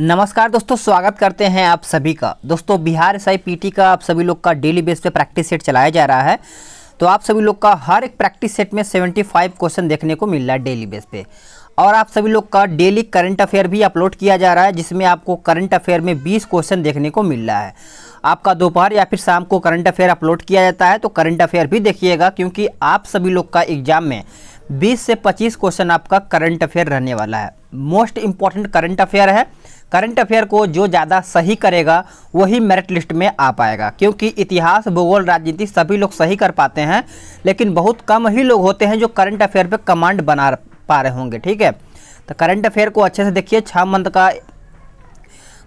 नमस्कार दोस्तों स्वागत करते हैं आप सभी का दोस्तों बिहार एस पीटी का आप सभी लोग का डेली बेस पे प्रैक्टिस सेट चलाया जा रहा है तो आप सभी लोग का हर एक प्रैक्टिस सेट में 75 क्वेश्चन देखने को मिल रहा है डेली बेस पे और आप सभी लोग का डेली करंट अफेयर भी अपलोड किया जा रहा है जिसमें आपको करंट अफेयर में बीस क्वेश्चन देखने को मिल रहा है आपका दोपहर या फिर शाम को करंट अफेयर अपलोड किया जाता है तो करंट अफेयर भी देखिएगा क्योंकि आप सभी लोग का एग्जाम में 20 से 25 क्वेश्चन आपका करंट अफेयर रहने वाला है मोस्ट इम्पॉर्टेंट करंट अफेयर है करंट अफेयर को जो ज़्यादा सही करेगा वही मेरिट लिस्ट में आ पाएगा क्योंकि इतिहास भूगोल राजनीति सभी लोग सही कर पाते हैं लेकिन बहुत कम ही लोग होते हैं जो करंट अफेयर पर कमांड बना पा रहे होंगे ठीक है तो करंट अफेयर को अच्छे से देखिए छः मंथ का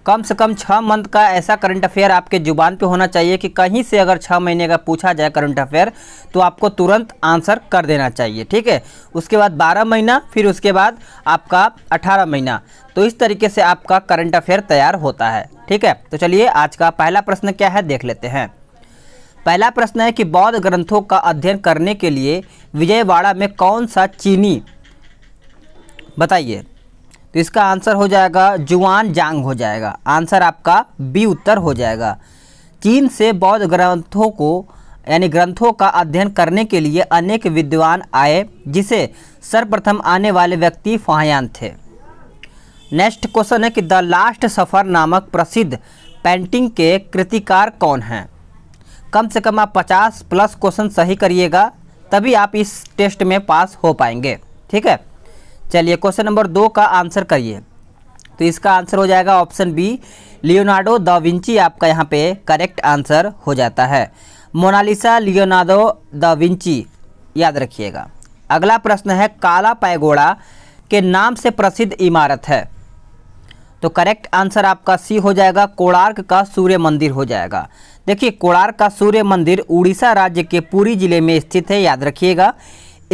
कम से कम छः मंथ का ऐसा करंट अफेयर आपके ज़ुबान पे होना चाहिए कि कहीं से अगर छः महीने का पूछा जाए करंट अफेयर तो आपको तुरंत आंसर कर देना चाहिए ठीक है उसके बाद बारह महीना फिर उसके बाद आपका अठारह महीना तो इस तरीके से आपका करंट अफेयर तैयार होता है ठीक है तो चलिए आज का पहला प्रश्न क्या है देख लेते हैं पहला प्रश्न है कि बौद्ध ग्रंथों का अध्ययन करने के लिए विजयवाड़ा में कौन सा चीनी बताइए तो इसका आंसर हो जाएगा जुआन जांग हो जाएगा आंसर आपका बी उत्तर हो जाएगा चीन से बौद्ध ग्रंथों को यानी ग्रंथों का अध्ययन करने के लिए अनेक विद्वान आए जिसे सर्वप्रथम आने वाले व्यक्ति फाहयान थे नेक्स्ट क्वेश्चन है कि द लास्ट सफ़र नामक प्रसिद्ध पेंटिंग के कृतिकार कौन हैं कम से कम आप 50 प्लस क्वेश्चन सही करिएगा तभी आप इस टेस्ट में पास हो पाएंगे ठीक है चलिए क्वेश्चन नंबर दो का आंसर करिए तो इसका आंसर हो जाएगा option B Leonardo da Vinci आपका यहाँ पे करेक्ट आंसर हो जाता है मोनालिसा लियोनार्डो द विंची याद रखिएगा अगला प्रश्न है काला पैगोड़ा के नाम से प्रसिद्ध इमारत है तो करेक्ट आंसर आपका सी हो जाएगा कोणार्क का सूर्य मंदिर हो जाएगा देखिए कोणार्क का सूर्य मंदिर उड़ीसा राज्य के पुरी जिले में स्थित है याद रखिएगा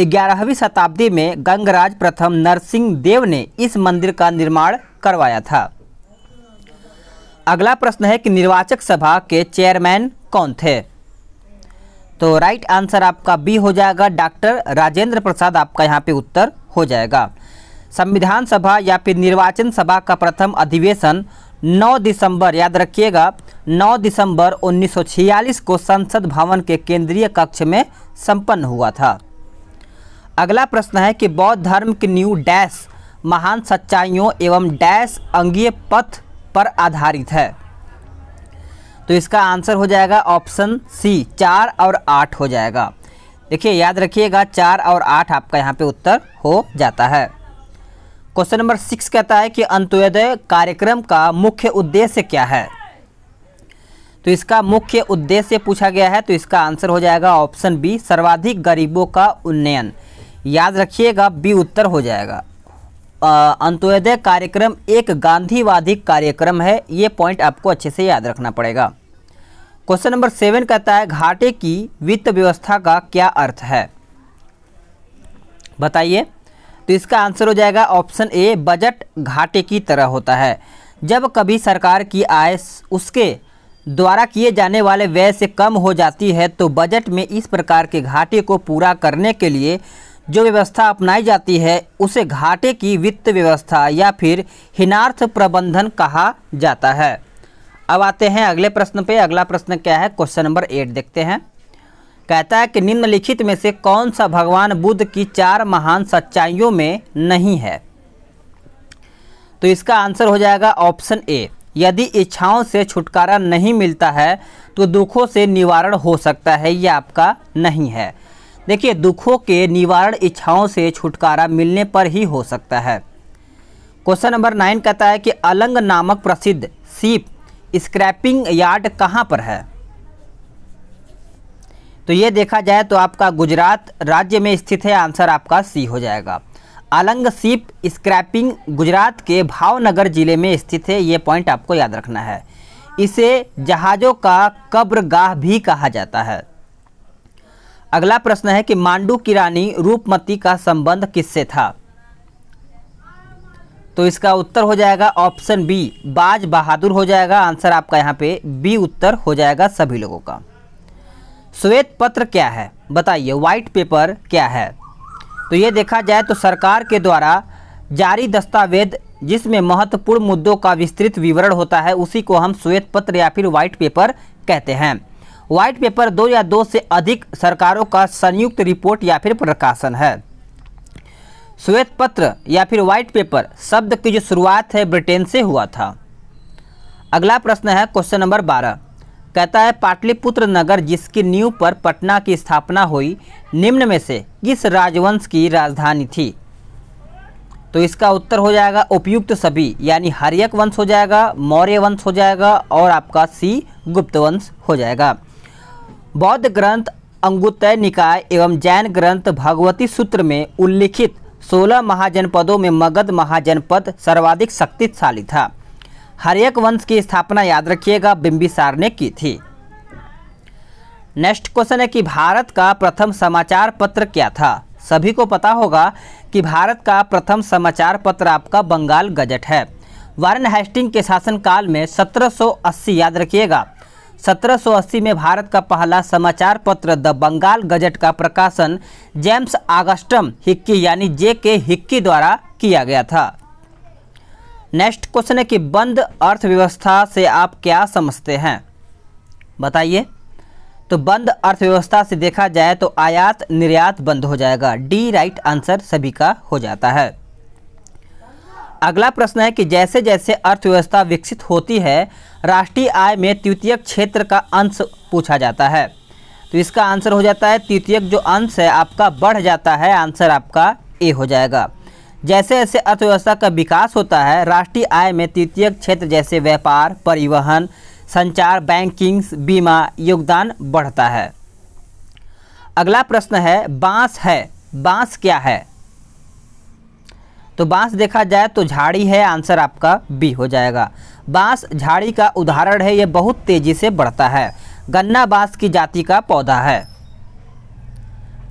ग्यारहवीं शताब्दी में गंगराज प्रथम नरसिंह देव ने इस मंदिर का निर्माण करवाया था अगला प्रश्न है कि निर्वाचक सभा के चेयरमैन कौन थे तो राइट आंसर आपका बी हो जाएगा डॉक्टर राजेंद्र प्रसाद आपका यहाँ पे उत्तर हो जाएगा संविधान सभा या फिर निर्वाचन सभा का प्रथम अधिवेशन 9 दिसंबर याद रखिएगा 9 दिसंबर 1946 को संसद भवन के केंद्रीय कक्ष में संपन्न हुआ था अगला प्रश्न है कि बौद्ध धर्म की न्यू डैश महान सच्चाइयों एवं डैश अंगीय पथ पर आधारित है तो इसका आंसर हो जाएगा ऑप्शन सी चार और आठ हो जाएगा देखिए याद रखिएगा चार और आठ आपका यहाँ पे उत्तर हो जाता है क्वेश्चन नंबर सिक्स कहता है कि अंत्योदय कार्यक्रम का मुख्य उद्देश्य क्या है तो इसका मुख्य उद्देश्य पूछा गया है तो इसका आंसर हो जाएगा ऑप्शन बी सर्वाधिक गरीबों का उन्नयन याद रखिएगा बी उत्तर हो जाएगा अंत्योदय कार्यक्रम एक गांधीवादी कार्यक्रम है ये पॉइंट आपको अच्छे से याद रखना पड़ेगा क्वेश्चन नंबर सेवन कहता है घाटे की वित्त व्यवस्था का क्या अर्थ है बताइए तो इसका आंसर हो जाएगा ऑप्शन ए बजट घाटे की तरह होता है जब कभी सरकार की आय उसके द्वारा किए जाने वाले व्यय से कम हो जाती है तो बजट में इस प्रकार के घाटे को पूरा करने के लिए जो व्यवस्था अपनाई जाती है उसे घाटे की वित्त व्यवस्था या फिर हिनार्थ प्रबंधन कहा जाता है अब आते हैं अगले प्रश्न पे अगला प्रश्न क्या है क्वेश्चन नंबर एट देखते हैं कहता है कि निम्नलिखित में से कौन सा भगवान बुद्ध की चार महान सच्चाइयों में नहीं है तो इसका आंसर हो जाएगा ऑप्शन ए यदि इच्छाओं से छुटकारा नहीं मिलता है तो दुखों से निवारण हो सकता है यह आपका नहीं है देखिए दुखों के निवारण इच्छाओं से छुटकारा मिलने पर ही हो सकता है क्वेश्चन नंबर नाइन कहता है कि अलंग नामक प्रसिद्ध सीप स्क्रैपिंग यार्ड कहाँ पर है तो ये देखा जाए तो आपका गुजरात राज्य में स्थित है आंसर आपका सी हो जाएगा आलंग सीप स्क्रैपिंग गुजरात के भावनगर जिले में स्थित है ये पॉइंट आपको याद रखना है इसे जहाज़ों का कब्रगाह भी कहा जाता है अगला प्रश्न है कि मांडू की रानी रूपमती का संबंध किससे था तो इसका उत्तर हो जाएगा ऑप्शन बी बाज बहादुर हो जाएगा आंसर आपका यहाँ पे बी उत्तर हो जाएगा सभी लोगों का श्वेत पत्र क्या है बताइए वाइट पेपर क्या है तो ये देखा जाए तो सरकार के द्वारा जारी दस्तावेज जिसमें महत्वपूर्ण मुद्दों का विस्तृत विवरण होता है उसी को हम श्वेत पत्र या फिर व्हाइट पेपर कहते हैं व्हाइट पेपर दो या दो से अधिक सरकारों का संयुक्त रिपोर्ट या फिर प्रकाशन है श्वेत पत्र या फिर व्हाइट पेपर शब्द की जो शुरुआत है ब्रिटेन से हुआ था अगला प्रश्न है क्वेश्चन नंबर बारह कहता है पाटलिपुत्र नगर जिसकी नींव पर पटना की स्थापना हुई निम्न में से किस राजवंश की राजधानी थी तो इसका उत्तर हो जाएगा उपयुक्त सभी यानी हरियक वंश हो जाएगा मौर्य वंश हो जाएगा और आपका सी गुप्त वंश हो जाएगा बौद्ध ग्रंथ अंगुत्तय निकाय एवं जैन ग्रंथ भगवती सूत्र में उल्लिखित सोलह महाजनपदों में मगध महाजनपद सर्वाधिक शक्तिशाली था एक वंश की स्थापना याद रखिएगा बिंबिसार ने की थी नेक्स्ट क्वेश्चन है कि भारत का प्रथम समाचार पत्र क्या था सभी को पता होगा कि भारत का प्रथम समाचार पत्र आपका बंगाल गजट है वारन हेस्टिंग के शासनकाल में 1780 याद रखिएगा 1780 में भारत का पहला समाचार पत्र द बंगाल गजट का प्रकाशन जेम्स आगस्टम हिक्की यानी जे के हिक्की द्वारा किया गया था नेक्स्ट क्वेश्चन है कि बंद अर्थव्यवस्था से आप क्या समझते हैं बताइए तो बंद अर्थव्यवस्था से देखा जाए तो आयात निर्यात बंद हो जाएगा डी राइट आंसर सभी का हो जाता है अगला प्रश्न है कि जैसे जैसे अर्थव्यवस्था विकसित होती है राष्ट्रीय आय में तृतीय क्षेत्र का अंश पूछा जाता है तो इसका आंसर हो जाता है तृतीय जो अंश है आपका बढ़ जाता है आंसर आपका ए हो जाएगा जैसे जैसे अर्थव्यवस्था का विकास होता है राष्ट्रीय आय में तृतीय क्षेत्र जैसे व्यापार परिवहन संचार बैंकिंग बीमा योगदान बढ़ता है अगला प्रश्न है बांस है बांस क्या है तो बांस देखा जाए तो झाड़ी है आंसर आपका बी हो जाएगा बांस झाड़ी का उदाहरण है यह बहुत तेज़ी से बढ़ता है गन्ना बांस की जाति का पौधा है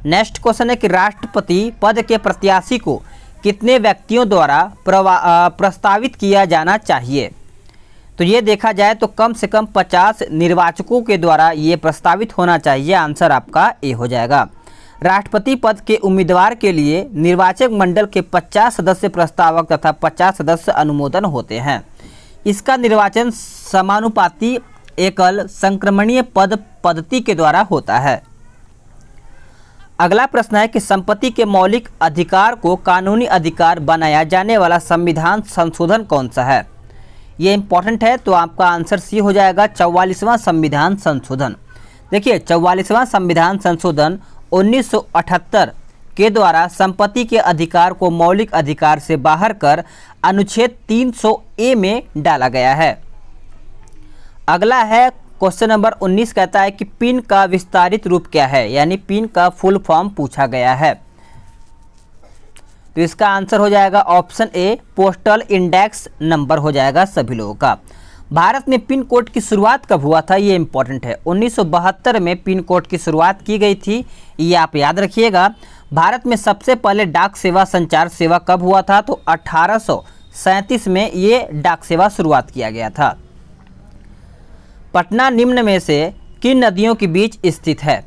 नेक्स्ट क्वेश्चन है कि राष्ट्रपति पद के प्रत्याशी को कितने व्यक्तियों द्वारा प्रस्तावित किया जाना चाहिए तो ये देखा जाए तो कम से कम 50 निर्वाचकों के द्वारा ये प्रस्तावित होना चाहिए आंसर आपका ए हो जाएगा राष्ट्रपति पद के उम्मीदवार के लिए निर्वाचक मंडल के 50 सदस्य प्रस्तावक तथा 50 सदस्य अनुमोदन होते हैं इसका निर्वाचन समानुपाती एकल संक्रमणीय पद पद्धति के द्वारा होता है अगला प्रश्न है कि संपत्ति के मौलिक अधिकार को कानूनी अधिकार बनाया जाने वाला संविधान संशोधन कौन सा है ये इम्पॉर्टेंट है तो आपका आंसर सी हो जाएगा चौवालीसवां संविधान संशोधन देखिए चौवालीसवां संविधान संशोधन 1978 के द्वारा संपत्ति के अधिकार को मौलिक अधिकार से बाहर कर अनुच्छेद 300 ए में डाला गया है अगला है क्वेश्चन नंबर 19 कहता है कि पिन का विस्तारित रूप क्या है यानी पिन का फुल फॉर्म पूछा गया है तो इसका आंसर हो जाएगा option A postal index number हो जाएगा सभी लोगों का भारत में पिन कोड की शुरुआत कब हुआ था ये इम्पोर्टेंट है 1972 में पिन कोड की शुरुआत की गई थी ये आप याद रखिएगा भारत में सबसे पहले डाक सेवा संचार सेवा कब हुआ था तो अठारह में ये डाक सेवा शुरुआत किया गया था पटना निम्न में से किन नदियों के बीच स्थित है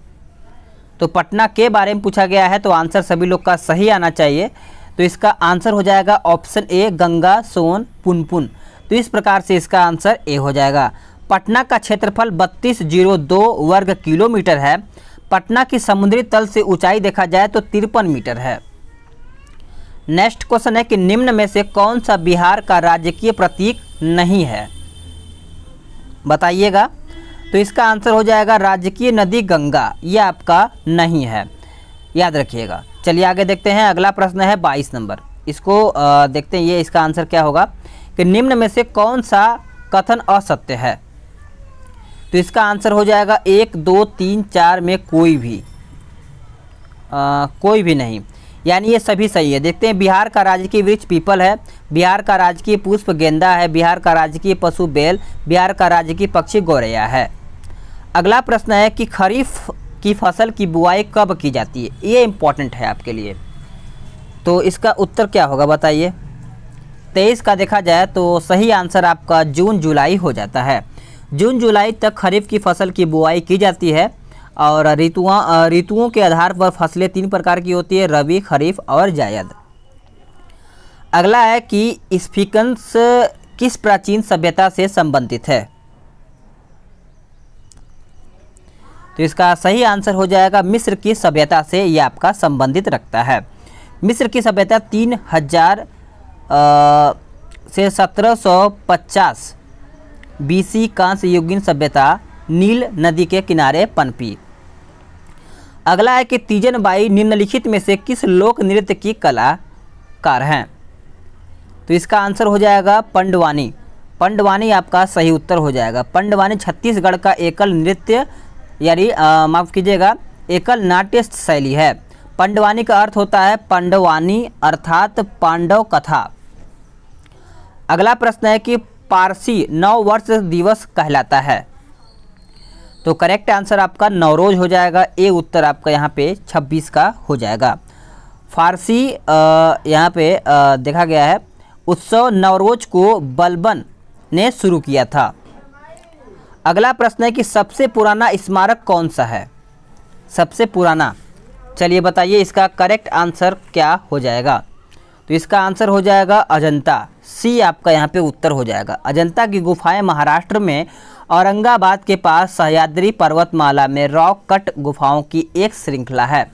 तो पटना के बारे में पूछा गया है तो आंसर सभी लोग का सही आना चाहिए तो इसका आंसर हो जाएगा ऑप्शन ए गंगा सोन पुनपुन तो इस प्रकार से इसका आंसर ए हो जाएगा पटना का क्षेत्रफल बत्तीस जीरो दो वर्ग किलोमीटर है पटना की समुद्री तल से ऊंचाई देखा जाए तो तिरपन मीटर है नेक्स्ट क्वेश्चन है कि निम्न में से कौन सा बिहार का राजकीय प्रतीक नहीं है बताइएगा तो इसका आंसर हो जाएगा राजकीय नदी गंगा ये आपका नहीं है याद रखिएगा चलिए आगे देखते हैं अगला प्रश्न है बाईस नंबर इसको आ, देखते हैं ये इसका आंसर क्या होगा कि निम्न में से कौन सा कथन असत्य है तो इसका आंसर हो जाएगा एक दो तीन चार में कोई भी आ, कोई भी नहीं यानी ये सभी सही है देखते हैं बिहार का राजकीय वृक्ष पीपल है बिहार का राजकीय पुष्प गेंदा है बिहार का राजकीय पशु बेल बिहार का राजकीय पक्षी गौरैया है अगला प्रश्न है कि खरीफ की फसल की बुआई कब की जाती है ये इम्पोर्टेंट है आपके लिए तो इसका उत्तर क्या होगा बताइए तेईस का देखा जाए तो सही आंसर आपका जून जुलाई हो जाता है जून जुलाई तक खरीफ की फसल की बुआई की जाती है और ऋतुओं ऋतुओं के आधार पर फसलें तीन प्रकार की होती है रवि खरीफ और जायद अगला है कि स्फिकंस किस प्राचीन सभ्यता से संबंधित है तो इसका सही आंसर हो जाएगा मिस्र की सभ्यता से यह आपका संबंधित रखता है मिस्र की सभ्यता तीन हजार से 1750 सी कांस्य युगिन सभ्यता नील नदी के किनारे पनपी अगला है कि तीजन बाई निम्नलिखित में से किस लोक नृत्य की कलाकार हैं तो इसका आंसर हो जाएगा पंडवानी पंडवानी आपका सही उत्तर हो जाएगा पंडवानी छत्तीसगढ़ का एकल नृत्य यानी माफ़ कीजिएगा एकल नाट्य शैली है पंडवानी का अर्थ होता है पंडवानी अर्थात पांडव कथा अगला प्रश्न है कि पारसी नौ वर्ष दिवस कहलाता है तो करेक्ट आंसर आपका नवरोज हो जाएगा ए उत्तर आपका यहाँ पे 26 का हो जाएगा फारसी यहाँ पे आ, देखा गया है उत्सव नवरोज को बलबन ने शुरू किया था अगला प्रश्न है कि सबसे पुराना स्मारक कौन सा है सबसे पुराना चलिए बताइए इसका करेक्ट आंसर क्या हो जाएगा तो इसका आंसर हो जाएगा अजंता सी आपका यहाँ पे उत्तर हो जाएगा अजंता की गुफाएं महाराष्ट्र में औरंगाबाद के पास सहयाद्री पर्वतमाला में रॉक कट गुफाओं की एक श्रृंखला है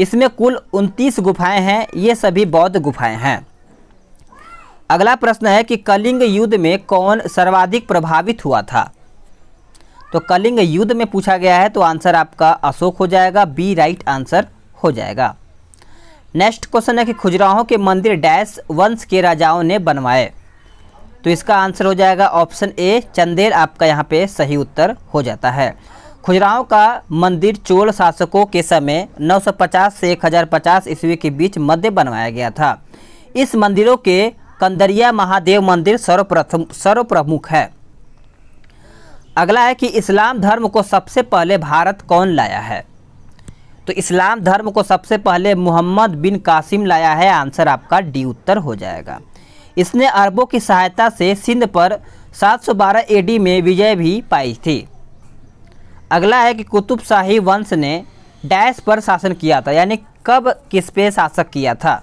इसमें कुल उनतीस गुफाएं हैं ये सभी बौद्ध गुफाएं हैं अगला प्रश्न है कि कलिंग युद्ध में कौन सर्वाधिक प्रभावित हुआ था तो कलिंग युद्ध में पूछा गया है तो आंसर आपका अशोक हो जाएगा बी राइट आंसर हो जाएगा नेक्स्ट क्वेश्चन है कि खुजराहों के मंदिर डैश वंश के राजाओं ने बनवाए तो इसका आंसर हो जाएगा ऑप्शन ए चंदेर आपका यहाँ पे सही उत्तर हो जाता है खुजराहों का मंदिर चोल शासकों के समय 950 से 1050 ईस्वी के बीच मध्य बनवाया गया था इस मंदिरों के कंदरिया महादेव मंदिर सर्वप्रथम सर्वप्रमुख है अगला है कि इस्लाम धर्म को सबसे पहले भारत कौन लाया है तो इस्लाम धर्म को सबसे पहले मोहम्मद बिन कासिम लाया है आंसर आपका डी उत्तर हो जाएगा इसने अरबों की सहायता से सिंध पर 712 एडी में विजय भी पाई थी अगला है कि कुतुब शाही वंश ने डैश पर शासन किया था यानी कब किस पे शासक किया था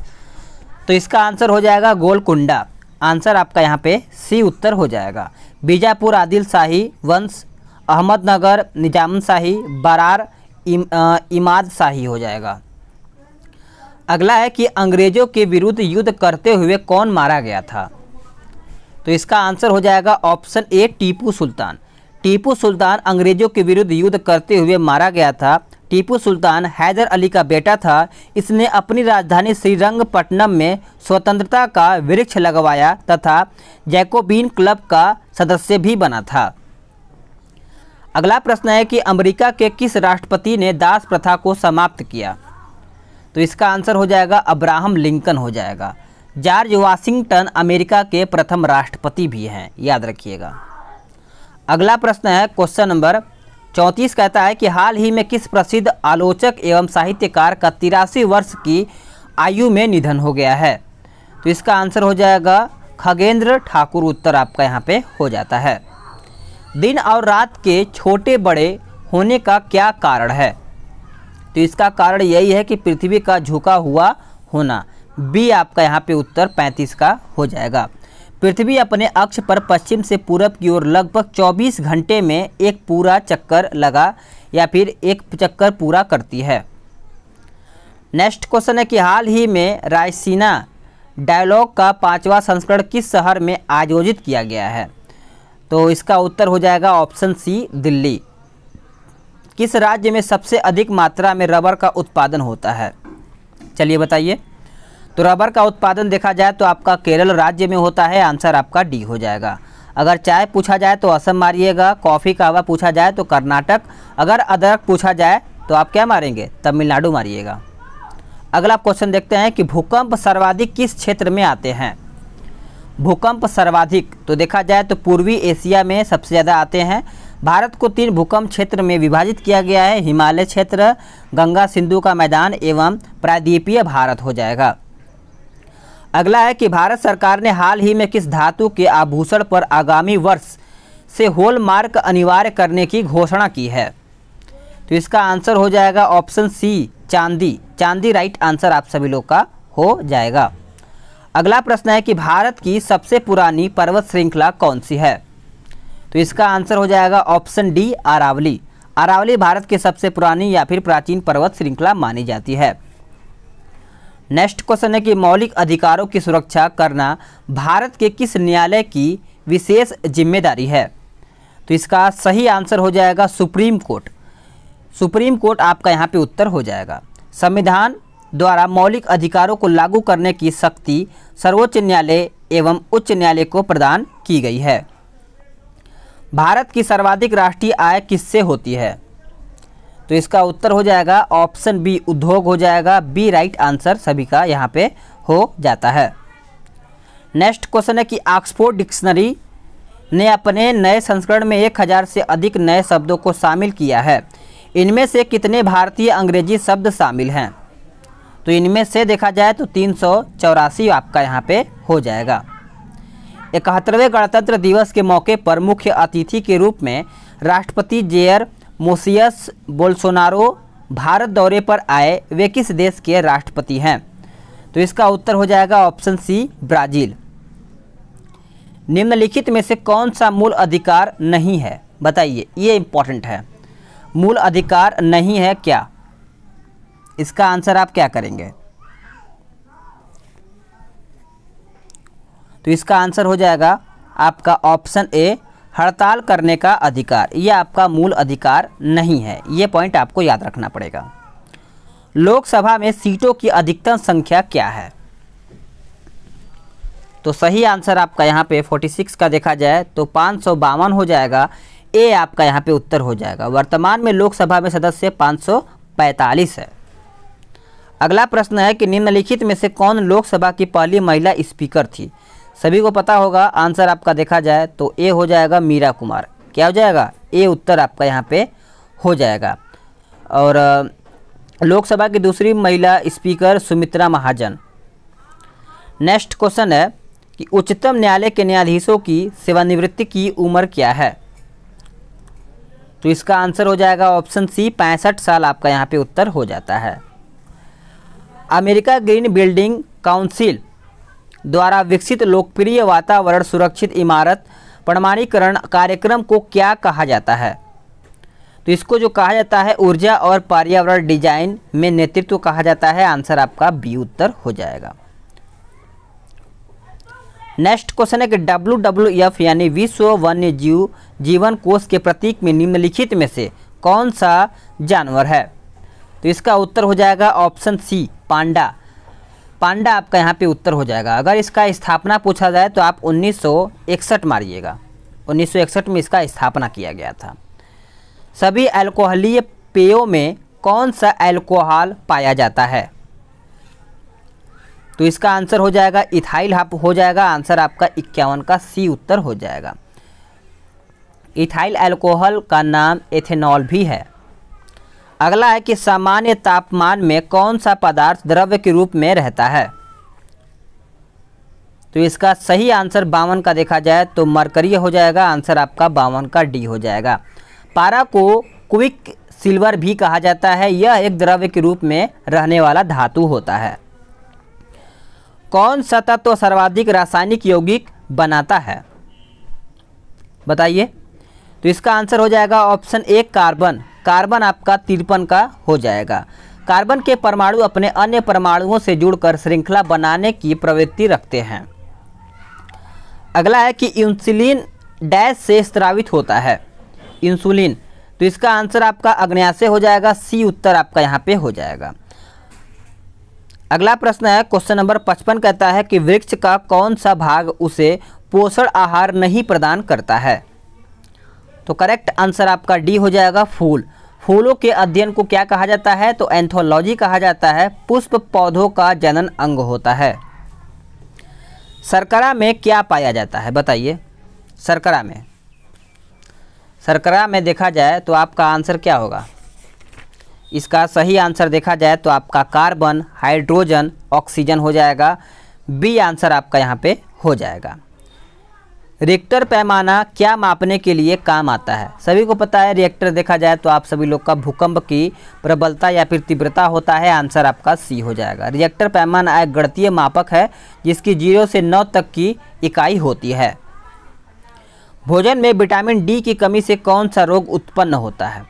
तो इसका आंसर हो जाएगा गोलकुंडा आंसर आपका यहाँ पे सी उत्तर हो जाएगा बीजापुर आदिल शाही वंश अहमदनगर निजामशाही शाही बरार इम, इमाद शाही हो जाएगा अगला है कि अंग्रेज़ों के विरुद्ध युद्ध करते हुए कौन मारा गया था तो इसका आंसर हो जाएगा ऑप्शन ए टीपू सुल्तान टीपू सुल्तान अंग्रेज़ों के विरुद्ध युद्ध करते हुए मारा गया था टीपू सुल्तान हैदर अली का बेटा था इसने अपनी राजधानी श्रीरंगपट्टनम में स्वतंत्रता का वृक्ष लगवाया तथा जैकोबीन क्लब का सदस्य भी बना था अगला प्रश्न है कि अमेरिका के किस राष्ट्रपति ने दास प्रथा को समाप्त किया तो इसका आंसर हो जाएगा अब्राहम लिंकन हो जाएगा जॉर्ज वाशिंगटन अमेरिका के प्रथम राष्ट्रपति भी हैं याद रखिएगा अगला प्रश्न है क्वेश्चन नंबर चौंतीस कहता है कि हाल ही में किस प्रसिद्ध आलोचक एवं साहित्यकार का तिरासी वर्ष की आयु में निधन हो गया है तो इसका आंसर हो जाएगा खगेंद्र ठाकुर उत्तर आपका यहाँ पे हो जाता है दिन और रात के छोटे बड़े होने का क्या कारण है तो इसका कारण यही है कि पृथ्वी का झुका हुआ होना बी आपका यहाँ पे उत्तर 35 का हो जाएगा पृथ्वी अपने अक्ष पर पश्चिम से पूरब की ओर लगभग 24 घंटे में एक पूरा चक्कर लगा या फिर एक चक्कर पूरा करती है नेक्स्ट क्वेश्चन है कि हाल ही में रायसीना डायलॉग का पांचवा संस्करण किस शहर में आयोजित किया गया है तो इसका उत्तर हो जाएगा ऑप्शन सी दिल्ली किस राज्य में सबसे अधिक मात्रा में रबर का उत्पादन होता है चलिए बताइए तो रबर का उत्पादन देखा जाए तो आपका केरल राज्य में होता है आंसर आपका डी हो जाएगा अगर चाय पूछा जाए तो असम मारिएगा कॉफ़ी कावा पूछा जाए तो कर्नाटक अगर अदरक पूछा जाए तो आप क्या मारेंगे तमिलनाडु मारिएगा अगला क्वेश्चन देखते हैं कि भूकंप सर्वाधिक किस क्षेत्र में आते हैं भूकंप सर्वाधिक तो देखा जाए तो पूर्वी एशिया में सबसे ज़्यादा आते हैं भारत को तीन भूकंप क्षेत्र में विभाजित किया गया है हिमालय क्षेत्र गंगा सिंधु का मैदान एवं प्रायद्वीपीय भारत हो जाएगा अगला है कि भारत सरकार ने हाल ही में किस धातु के आभूषण पर आगामी वर्ष से होलमार्क अनिवार्य करने की घोषणा की है तो इसका आंसर हो जाएगा ऑप्शन सी चांदी चांदी राइट आंसर आप सभी लोग का हो जाएगा अगला प्रश्न है कि भारत की सबसे पुरानी पर्वत श्रृंखला कौन सी है तो इसका आंसर हो जाएगा ऑप्शन डी अरावली अरावली भारत के सबसे पुरानी या फिर प्राचीन पर्वत श्रृंखला मानी जाती है नेक्स्ट क्वेश्चन है कि मौलिक अधिकारों की सुरक्षा करना भारत के किस न्यायालय की विशेष जिम्मेदारी है तो इसका सही आंसर हो जाएगा सुप्रीम कोर्ट सुप्रीम कोर्ट आपका यहाँ पे उत्तर हो जाएगा संविधान द्वारा मौलिक अधिकारों को लागू करने की शक्ति सर्वोच्च न्यायालय एवं उच्च न्यायालय को प्रदान की गई है भारत की सर्वाधिक राष्ट्रीय आय किससे होती है तो इसका उत्तर हो जाएगा ऑप्शन बी उद्योग हो जाएगा बी राइट आंसर सभी का यहाँ पे हो जाता है नेक्स्ट क्वेश्चन है कि ऑक्सफोर्ड डिक्शनरी ने अपने नए संस्करण में एक हज़ार से अधिक नए शब्दों को शामिल किया है इनमें से कितने भारतीय अंग्रेजी शब्द शामिल हैं तो इनमें से देखा जाए तो तीन आपका यहाँ पर हो जाएगा इकहत्तरवें गणतंत्र दिवस के मौके पर मुख्य अतिथि के रूप में राष्ट्रपति जेयर मोसियस बोल्सोनारो भारत दौरे पर आए वे किस देश के राष्ट्रपति हैं तो इसका उत्तर हो जाएगा ऑप्शन सी ब्राज़ील निम्नलिखित में से कौन सा मूल अधिकार नहीं है बताइए ये इम्पॉर्टेंट है मूल अधिकार नहीं है क्या इसका आंसर आप क्या करेंगे तो इसका आंसर हो जाएगा आपका ऑप्शन ए हड़ताल करने का अधिकार ये आपका मूल अधिकार नहीं है ये पॉइंट आपको याद रखना पड़ेगा लोकसभा में सीटों की अधिकतम संख्या क्या है तो सही आंसर आपका यहाँ पे 46 का देखा जाए तो पाँच हो जाएगा ए आपका यहाँ पे उत्तर हो जाएगा वर्तमान में लोकसभा में सदस्य 545 है अगला प्रश्न है कि निम्नलिखित में से कौन लोकसभा की पहली महिला स्पीकर थी सभी को पता होगा आंसर आपका देखा जाए तो ए हो जाएगा मीरा कुमार क्या हो जाएगा ए उत्तर आपका यहाँ पे हो जाएगा और लोकसभा की दूसरी महिला speaker Sumitra Mahajan next question है कि उच्चतम न्यायालय के न्यायाधीशों की सेवानिवृत्ति की उम्र क्या है तो इसका आंसर हो जाएगा ऑप्शन सी पैंसठ साल आपका यहाँ पे उत्तर हो जाता है अमेरिका ग्रीन बिल्डिंग काउंसिल द्वारा विकसित लोकप्रिय वातावरण सुरक्षित इमारत प्रमाणीकरण कार्यक्रम को क्या कहा जाता है तो इसको जो कहा जाता है ऊर्जा और पर्यावरण डिजाइन में नेतृत्व कहा जाता है आंसर आपका बी उत्तर हो जाएगा नेक्स्ट क्वेश्चन है कि डब्ल्यू डब्ल्यू एफ यानी विश्व वन्य जीव जीवन कोष के प्रतीक में निम्नलिखित में से कौन सा जानवर है तो इसका उत्तर हो जाएगा ऑप्शन सी पांडा पांडा आपका यहाँ पे उत्तर हो जाएगा अगर इसका स्थापना पूछा जाए तो आप 1961 मारिएगा 1961 में इसका स्थापना किया गया था सभी अल्कोहलीय पेयों में कौन सा अल्कोहल पाया जाता है तो इसका आंसर हो जाएगा इथाइल हो जाएगा आंसर आपका इक्यावन का सी उत्तर हो जाएगा इथाइल अल्कोहल का नाम एथेनॉल भी है अगला है कि सामान्य तापमान में कौन सा पदार्थ द्रव्य के रूप में रहता है तो इसका सही आंसर बावन का देखा जाए तो मरकरी हो जाएगा आंसर आपका बावन का डी हो जाएगा पारा को क्विक सिल्वर भी कहा जाता है यह एक द्रव्य के रूप में रहने वाला धातु होता है कौन सा तत्व तो सर्वाधिक रासायनिक यौगिक बनाता है बताइए तो इसका आंसर हो जाएगा ऑप्शन ए कार्बन कार्बन आपका तिरपन का हो जाएगा कार्बन के परमाणु अपने अन्य परमाणुओं से जुड़कर श्रृंखला बनाने की प्रवृत्ति रखते हैं अगला है कि इंसुलिन डैश से स्त्रावित होता है इंसुलिन तो इसका आंसर आपका अग्न्याशय हो जाएगा सी उत्तर आपका यहाँ पे हो जाएगा अगला प्रश्न है क्वेश्चन नंबर पचपन कहता है कि वृक्ष का कौन सा भाग उसे पोषण आहार नहीं प्रदान करता है तो करेक्ट आंसर आपका डी हो जाएगा फूल फूलों के अध्ययन को क्या कहा जाता है तो एंथोलॉजी कहा जाता है पुष्प पौधों का जनन अंग होता है शर्करा में क्या पाया जाता है बताइए शर्करा में शर्करा में देखा जाए तो आपका आंसर क्या होगा इसका सही आंसर देखा जाए तो आपका कार्बन हाइड्रोजन ऑक्सीजन हो जाएगा बी आंसर आपका यहाँ पे हो जाएगा रिएक्टर पैमाना क्या मापने के लिए काम आता है सभी को पता है रिएक्टर देखा जाए तो आप सभी लोग का भूकंप की प्रबलता या फिर तीव्रता होता है आंसर आपका सी हो जाएगा रिएक्टर पैमाना एक गणतीय मापक है जिसकी जीरो से नौ तक की इकाई होती है भोजन में विटामिन डी की कमी से कौन सा रोग उत्पन्न होता है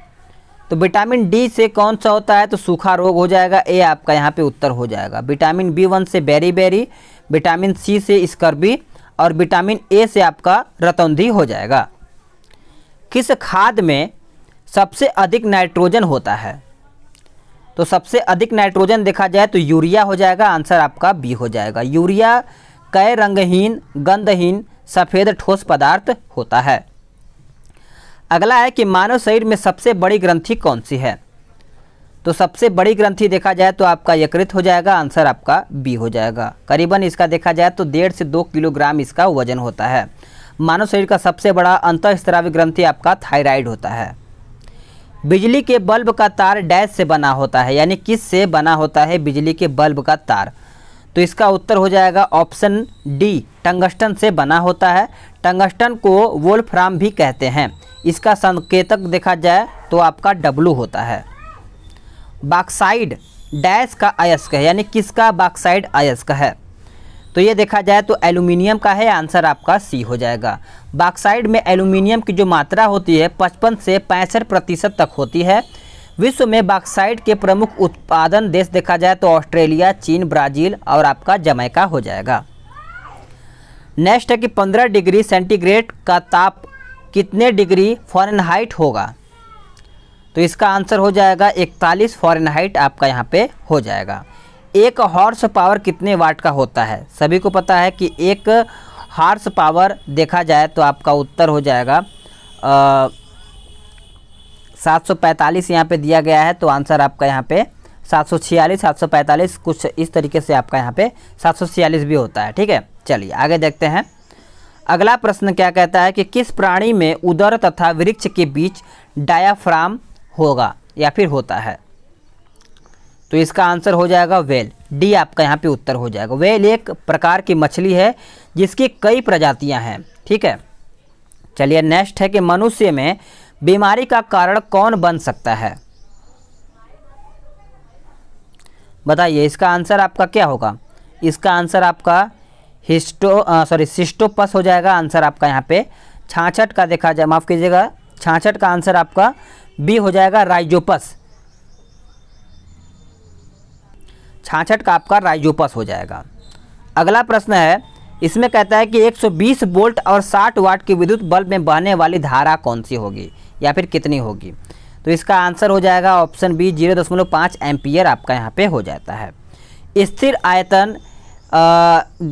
तो विटामिन डी से कौन सा होता है तो सूखा रोग हो जाएगा ए आपका यहाँ पे उत्तर हो जाएगा विटामिन बी वन से बेरी बेरी विटामिन सी से स्कर्बी और विटामिन ए से आपका रतौंधी हो जाएगा किस खाद में सबसे अधिक नाइट्रोजन होता है तो सबसे अधिक नाइट्रोजन देखा जाए तो यूरिया हो जाएगा आंसर आपका बी हो जाएगा यूरिया कै रंगहीन गंधहीन सफ़ेद ठोस पदार्थ होता है अगला है कि मानव शरीर में सबसे बड़ी ग्रंथि कौन सी है तो सबसे बड़ी ग्रंथि देखा जाए तो आपका यकृत हो जाएगा आंसर आपका बी हो जाएगा करीबन इसका देखा जाए तो डेढ़ से दो किलोग्राम इसका वजन होता है मानव शरीर का सबसे बड़ा स्त्राविक ग्रंथि आपका थायराइड होता है बिजली के बल्ब का तार डैश से बना होता है यानी किस से बना होता है बिजली के बल्ब का तार तो इसका उत्तर हो जाएगा ऑप्शन डी टंगस्टन से बना होता है टंगस्टन को वोल्फ्राम भी कहते हैं इसका संकेतक देखा जाए तो आपका डब्लू होता है बाक्साइड डैश का अयस्क है यानी किसका बाक्साइड अयस्क है तो ये देखा जाए तो एल्यूमिनियम का है आंसर आपका सी हो जाएगा बाक्साइड में एल्यूमिनियम की जो मात्रा होती है पचपन से पैंसठ प्रतिशत तक होती है विश्व में बाक्साइड के प्रमुख उत्पादन देश देखा जाए तो ऑस्ट्रेलिया चीन ब्राज़ील और आपका जमैका हो जाएगा नेक्स्ट है कि 15 डिग्री सेंटीग्रेड का ताप कितने डिग्री फॉरनहाइट होगा तो इसका आंसर हो जाएगा इकतालीस फॉरन हाइट आपका यहाँ पर हो जाएगा एक हॉर्स पावर कितने वाट का होता है सभी को पता है कि एक हार्स पावर देखा जाए तो आपका उत्तर हो जाएगा सात सौ पैंतालीस यहाँ पर दिया गया है तो आंसर आपका यहाँ पे सात सौ छियालीस सात सौ पैंतालीस कुछ इस तरीके से आपका यहाँ पे सात सौ छियालीस भी होता है ठीक है चलिए आगे देखते हैं अगला प्रश्न क्या कहता है कि किस प्राणी में उदर तथा वृक्ष के बीच डायाफ्राम होगा या फिर होता है तो इसका आंसर हो जाएगा वेल डी आपका यहाँ पे उत्तर हो जाएगा वेल एक प्रकार की मछली है जिसकी कई प्रजातियाँ हैं ठीक है चलिए नेक्स्ट है कि मनुष्य में बीमारी का कारण कौन बन सकता है बताइए इसका आंसर आपका क्या होगा इसका आंसर आपका हिस्टो सॉरी सिस्टोपस हो जाएगा आंसर आपका यहाँ पे छाछठ का देखा जाए माफ़ कीजिएगा छाछठ का आंसर आपका बी हो जाएगा राइजोपस छाछठ का आपका राइजोपस हो जाएगा अगला प्रश्न है इसमें कहता है कि 120 वोल्ट और 60 वाट के विद्युत बल्ब में बहने वाली धारा कौन सी होगी या फिर कितनी होगी तो इसका आंसर हो जाएगा ऑप्शन बी जीरो दशमलव पाँच एम्पियर आपका यहाँ पे हो जाता है स्थिर आयतन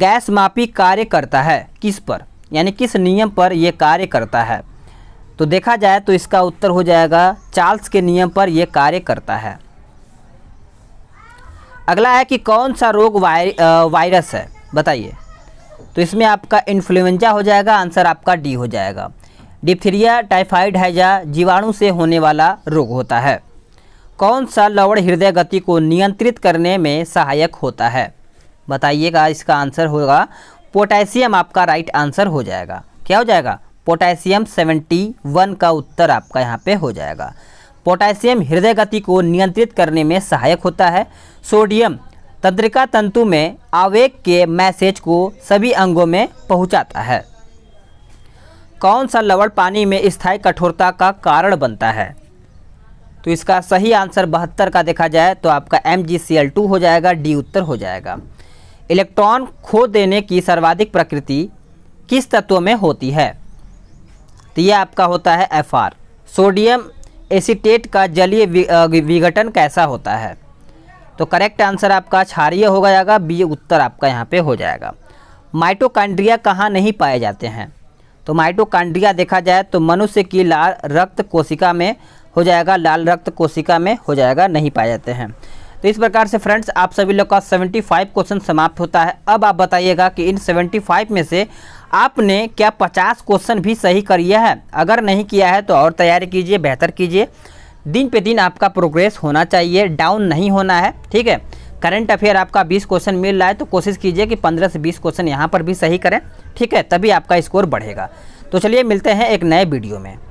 गैस मापी कार्य करता है किस पर यानी किस नियम पर यह कार्य करता है तो देखा जाए तो इसका उत्तर हो जाएगा चार्ल्स के नियम पर यह कार्य करता है अगला है कि कौन सा रोग वायर वायरस है बताइए तो इसमें आपका इन्फ्लुएंजा हो जाएगा आंसर आपका डी हो जाएगा डिप्थीरिया टाइफाइड हैजा जीवाणु से होने वाला रोग होता है कौन सा लवण हृदय गति को नियंत्रित करने में सहायक होता है बताइएगा इसका आंसर होगा पोटेशियम आपका राइट आंसर हो जाएगा क्या हो जाएगा पोटेशियम 71 का उत्तर आपका यहाँ पे हो जाएगा पोटेशियम हृदय गति को नियंत्रित करने में सहायक होता है सोडियम तंत्रिका तंतु में आवेग के मैसेज को सभी अंगों में पहुँचाता है कौन सा लवण पानी में स्थायी कठोरता का कारण बनता है तो इसका सही आंसर बहत्तर का देखा जाए तो आपका एम हो जाएगा डी उत्तर हो जाएगा इलेक्ट्रॉन खो देने की सर्वाधिक प्रकृति किस तत्व में होती है तो ये आपका होता है एफ आर सोडियम एसीटेट का जलीय विघटन कैसा होता है तो करेक्ट आंसर आपका क्षारिय हो जाएगा बी उत्तर आपका यहाँ पे हो जाएगा माइटोकांड्रिया कहाँ नहीं पाए जाते हैं तो माइटोकांड्रिया देखा जाए तो मनुष्य की लाल रक्त कोशिका में हो जाएगा लाल रक्त कोशिका में हो जाएगा नहीं पाए जाते हैं तो इस प्रकार से फ्रेंड्स आप सभी लोग का 75 क्वेश्चन समाप्त होता है अब आप बताइएगा कि इन 75 में से आपने क्या पचास क्वेश्चन भी सही कर लिया है अगर नहीं किया है तो और तैयारी कीजिए बेहतर कीजिए दिन पे दिन आपका प्रोग्रेस होना चाहिए डाउन नहीं होना है ठीक है करंट अफेयर आपका 20 क्वेश्चन मिल रहा है तो कोशिश कीजिए कि 15 से 20 क्वेश्चन यहाँ पर भी सही करें ठीक है तभी आपका स्कोर बढ़ेगा तो चलिए मिलते हैं एक नए वीडियो में